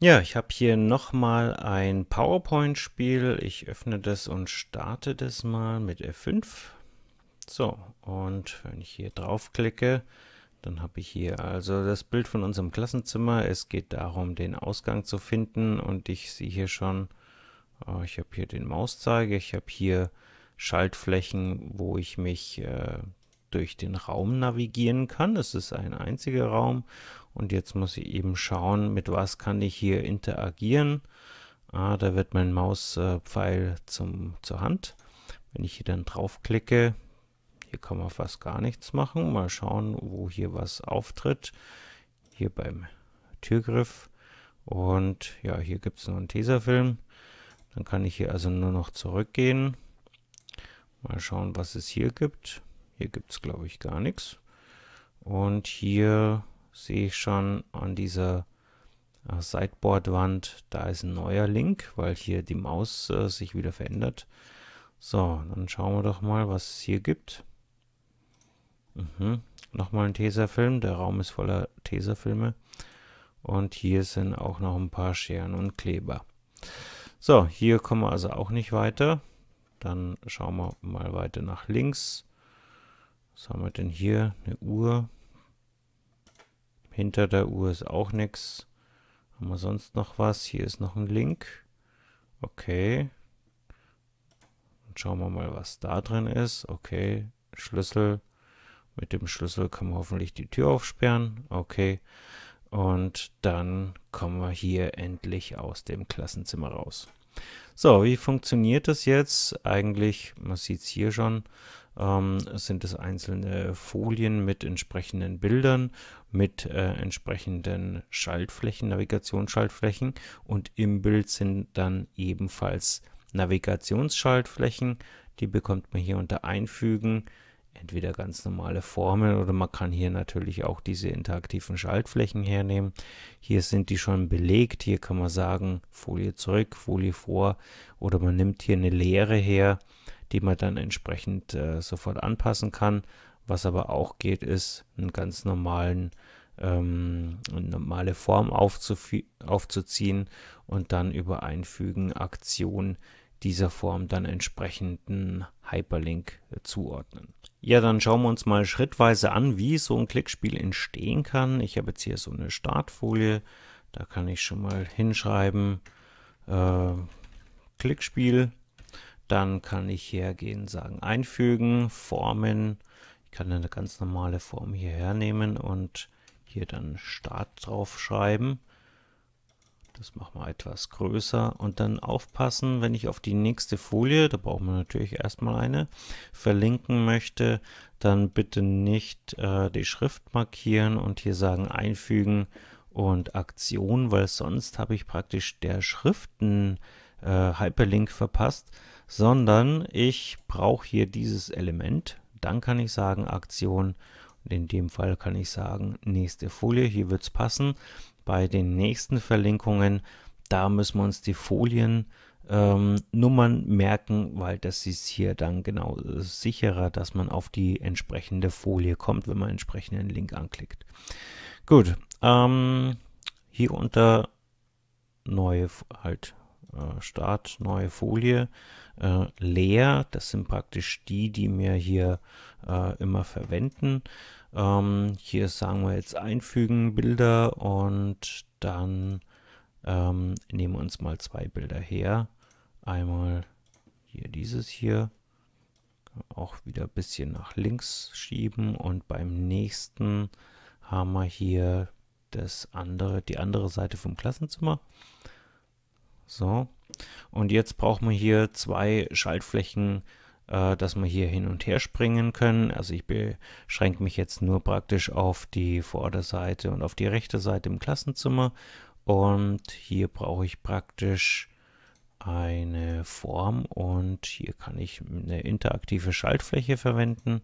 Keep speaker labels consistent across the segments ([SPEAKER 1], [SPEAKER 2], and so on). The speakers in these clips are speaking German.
[SPEAKER 1] Ja, ich habe hier nochmal ein PowerPoint-Spiel. Ich öffne das und starte das mal mit F5. So, und wenn ich hier draufklicke, dann habe ich hier also das Bild von unserem Klassenzimmer. Es geht darum, den Ausgang zu finden und ich sehe hier schon, äh, ich habe hier den Mauszeiger, ich habe hier Schaltflächen, wo ich mich äh, durch den Raum navigieren kann. Es ist ein einziger Raum und jetzt muss ich eben schauen, mit was kann ich hier interagieren. Ah, da wird mein Mauspfeil zum, zur Hand. Wenn ich hier dann draufklicke, hier kann man fast gar nichts machen. Mal schauen, wo hier was auftritt. Hier beim Türgriff. Und ja, hier gibt es noch einen Tesafilm. Dann kann ich hier also nur noch zurückgehen. Mal schauen, was es hier gibt. Hier gibt es, glaube ich, gar nichts. Und hier sehe ich schon an dieser äh, Sideboard-Wand, da ist ein neuer Link, weil hier die Maus äh, sich wieder verändert. So, dann schauen wir doch mal, was es hier gibt. Mhm. Nochmal ein Tesafilm, der Raum ist voller Tesafilme. Und hier sind auch noch ein paar Scheren und Kleber. So, hier kommen wir also auch nicht weiter. Dann schauen wir mal weiter nach links. Was haben wir denn hier? Eine Uhr. Hinter der Uhr ist auch nichts. Haben wir sonst noch was? Hier ist noch ein Link. Okay. Dann schauen wir mal, was da drin ist. Okay, Schlüssel. Mit dem Schlüssel kann man hoffentlich die Tür aufsperren. Okay. Und dann kommen wir hier endlich aus dem Klassenzimmer raus. So, wie funktioniert das jetzt? Eigentlich, man sieht es hier schon, ähm, sind es einzelne Folien mit entsprechenden Bildern, mit äh, entsprechenden Schaltflächen, Navigationsschaltflächen und im Bild sind dann ebenfalls Navigationsschaltflächen. Die bekommt man hier unter Einfügen entweder ganz normale Formeln oder man kann hier natürlich auch diese interaktiven Schaltflächen hernehmen. Hier sind die schon belegt. Hier kann man sagen, Folie zurück, Folie vor oder man nimmt hier eine Leere her die man dann entsprechend äh, sofort anpassen kann. Was aber auch geht, ist einen ganz normalen ähm, eine normale Form aufzuziehen und dann über Einfügen Aktion dieser Form dann entsprechenden Hyperlink äh, zuordnen. Ja, dann schauen wir uns mal schrittweise an, wie so ein Klickspiel entstehen kann. Ich habe jetzt hier so eine Startfolie, da kann ich schon mal hinschreiben äh, Klickspiel dann kann ich hergehen, sagen einfügen, Formen. Ich kann eine ganz normale Form hierher nehmen und hier dann Start drauf schreiben. Das machen wir etwas größer und dann aufpassen, wenn ich auf die nächste Folie, da brauchen wir natürlich erstmal eine, verlinken möchte, dann bitte nicht äh, die Schrift markieren und hier sagen einfügen und Aktion, weil sonst habe ich praktisch der Schriften äh, Hyperlink verpasst, sondern ich brauche hier dieses Element. Dann kann ich sagen Aktion und in dem Fall kann ich sagen nächste Folie. Hier wird es passen. Bei den nächsten Verlinkungen, da müssen wir uns die Folien ähm, Nummern merken, weil das ist hier dann genau äh, sicherer, dass man auf die entsprechende Folie kommt, wenn man entsprechenden Link anklickt. Gut, ähm, hier unter neue halt äh, Start, neue Folie, äh, leer. Das sind praktisch die, die wir hier äh, immer verwenden. Ähm, hier sagen wir jetzt einfügen Bilder und dann ähm, nehmen wir uns mal zwei Bilder her. Einmal hier dieses hier auch wieder ein bisschen nach links schieben und beim nächsten haben wir hier das andere, die andere Seite vom Klassenzimmer. So. Und jetzt brauchen wir hier zwei Schaltflächen, äh, dass wir hier hin und her springen können. Also ich beschränke mich jetzt nur praktisch auf die Vorderseite und auf die rechte Seite im Klassenzimmer. Und hier brauche ich praktisch eine Form und hier kann ich eine interaktive Schaltfläche verwenden.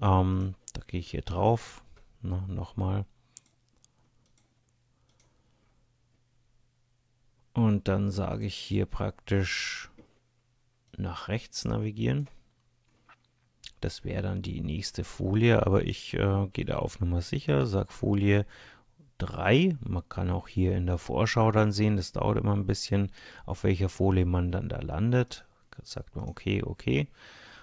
[SPEAKER 1] Ähm, da gehe ich hier drauf, no, nochmal. Und dann sage ich hier praktisch nach rechts navigieren. Das wäre dann die nächste Folie, aber ich äh, gehe da auf Nummer sicher, sage Folie 3. Man kann auch hier in der Vorschau dann sehen, das dauert immer ein bisschen, auf welcher Folie man dann da landet. sagt man okay, okay.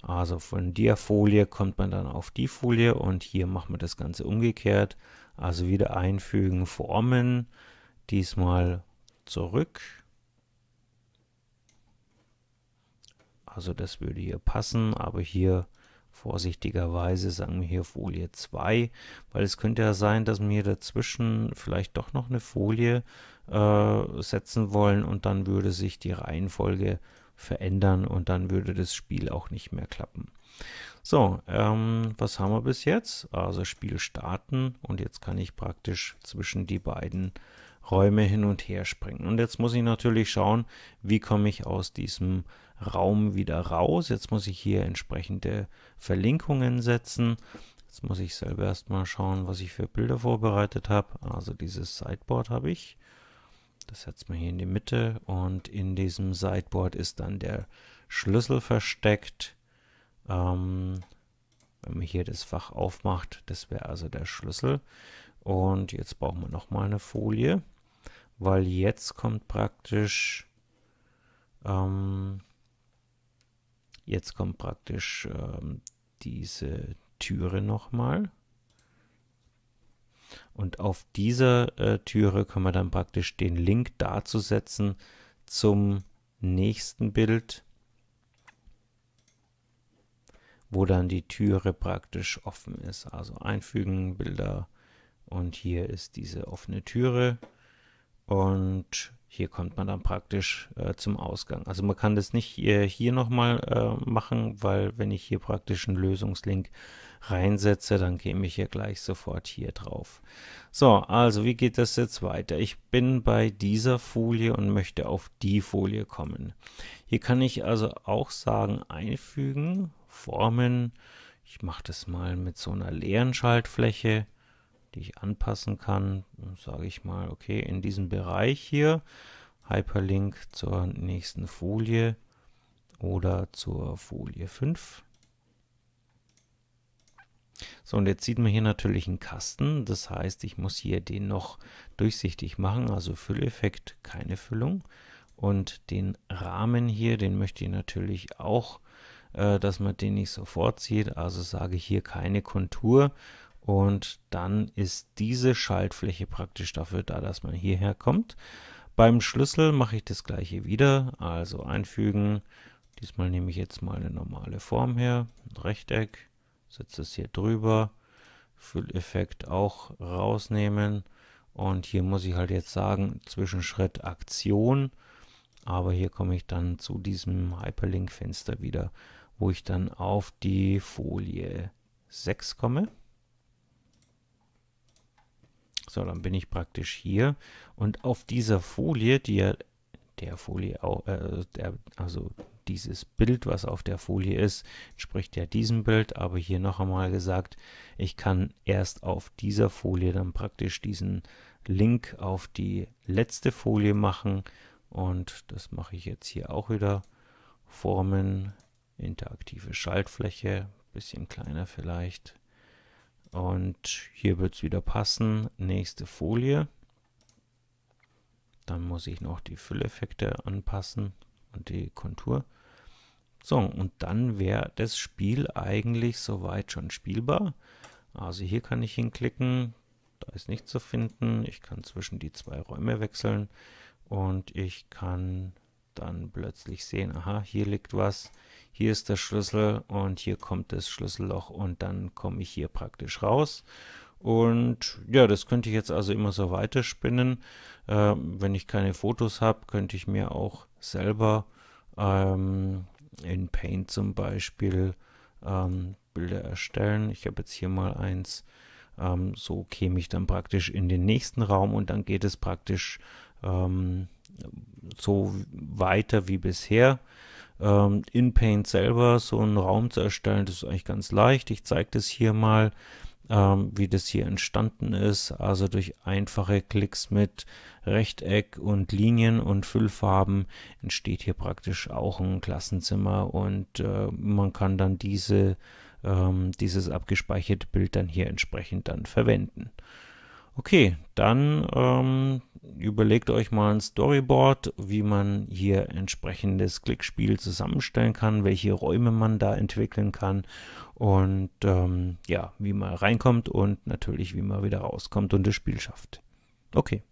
[SPEAKER 1] Also von der Folie kommt man dann auf die Folie und hier machen wir das Ganze umgekehrt. Also wieder einfügen, formen, diesmal zurück. Also das würde hier passen, aber hier vorsichtigerweise sagen wir hier Folie 2, weil es könnte ja sein, dass wir dazwischen vielleicht doch noch eine Folie äh, setzen wollen und dann würde sich die Reihenfolge verändern und dann würde das Spiel auch nicht mehr klappen. So, ähm, was haben wir bis jetzt? Also Spiel starten und jetzt kann ich praktisch zwischen die beiden äh, Räume hin und her springen. Und jetzt muss ich natürlich schauen, wie komme ich aus diesem Raum wieder raus. Jetzt muss ich hier entsprechende Verlinkungen setzen. Jetzt muss ich selber erstmal schauen, was ich für Bilder vorbereitet habe. Also dieses Sideboard habe ich. Das setzt man hier in die Mitte und in diesem Sideboard ist dann der Schlüssel versteckt. Ähm, wenn man hier das Fach aufmacht, das wäre also der Schlüssel. Und jetzt brauchen wir nochmal eine Folie weil jetzt kommt praktisch ähm, jetzt kommt praktisch ähm, diese Türe nochmal. Und auf dieser äh, Türe können wir dann praktisch den Link dazu setzen zum nächsten Bild, wo dann die Türe praktisch offen ist. Also einfügen, Bilder und hier ist diese offene Türe. Und hier kommt man dann praktisch äh, zum Ausgang. Also man kann das nicht hier, äh, hier nochmal äh, machen, weil wenn ich hier praktisch einen Lösungslink reinsetze, dann käme ich hier gleich sofort hier drauf. So, also wie geht das jetzt weiter? Ich bin bei dieser Folie und möchte auf die Folie kommen. Hier kann ich also auch sagen, einfügen, formen. Ich mache das mal mit so einer leeren Schaltfläche die ich anpassen kann. Sage ich mal, okay, in diesem Bereich hier Hyperlink zur nächsten Folie oder zur Folie 5. So, und jetzt sieht man hier natürlich einen Kasten. Das heißt, ich muss hier den noch durchsichtig machen, also Fülleffekt, keine Füllung. Und den Rahmen hier, den möchte ich natürlich auch, äh, dass man den nicht sofort sieht. Also sage ich hier keine Kontur, und dann ist diese Schaltfläche praktisch dafür da, dass man hierher kommt. Beim Schlüssel mache ich das gleiche wieder, also einfügen. Diesmal nehme ich jetzt mal eine normale Form her, ein Rechteck, setze es hier drüber, Fülleffekt auch rausnehmen. Und hier muss ich halt jetzt sagen, Zwischenschritt Aktion. Aber hier komme ich dann zu diesem Hyperlink-Fenster wieder, wo ich dann auf die Folie 6 komme. So, dann bin ich praktisch hier und auf dieser Folie, die ja der Folie, äh, der, also dieses Bild, was auf der Folie ist, entspricht ja diesem Bild, aber hier noch einmal gesagt, ich kann erst auf dieser Folie dann praktisch diesen Link auf die letzte Folie machen und das mache ich jetzt hier auch wieder. Formen, interaktive Schaltfläche, bisschen kleiner vielleicht. Und hier wird es wieder passen. Nächste Folie. Dann muss ich noch die Fülleffekte anpassen und die Kontur. So, und dann wäre das Spiel eigentlich soweit schon spielbar. Also hier kann ich hinklicken, da ist nichts zu finden. Ich kann zwischen die zwei Räume wechseln und ich kann dann plötzlich sehen, aha, hier liegt was, hier ist der Schlüssel und hier kommt das Schlüsselloch und dann komme ich hier praktisch raus. Und ja, das könnte ich jetzt also immer so weiterspinnen. Ähm, wenn ich keine Fotos habe, könnte ich mir auch selber ähm, in Paint zum Beispiel ähm, Bilder erstellen. Ich habe jetzt hier mal eins. Ähm, so käme ich dann praktisch in den nächsten Raum und dann geht es praktisch ähm, so weiter wie bisher. Ähm, in Paint selber so einen Raum zu erstellen, das ist eigentlich ganz leicht. Ich zeige das hier mal, ähm, wie das hier entstanden ist. Also durch einfache Klicks mit Rechteck und Linien und Füllfarben entsteht hier praktisch auch ein Klassenzimmer und äh, man kann dann diese, ähm, dieses abgespeicherte Bild dann hier entsprechend dann verwenden. Okay, dann ähm, überlegt euch mal ein Storyboard, wie man hier entsprechendes Klickspiel zusammenstellen kann, welche Räume man da entwickeln kann und ähm, ja, wie man reinkommt und natürlich, wie man wieder rauskommt und das Spiel schafft. Okay.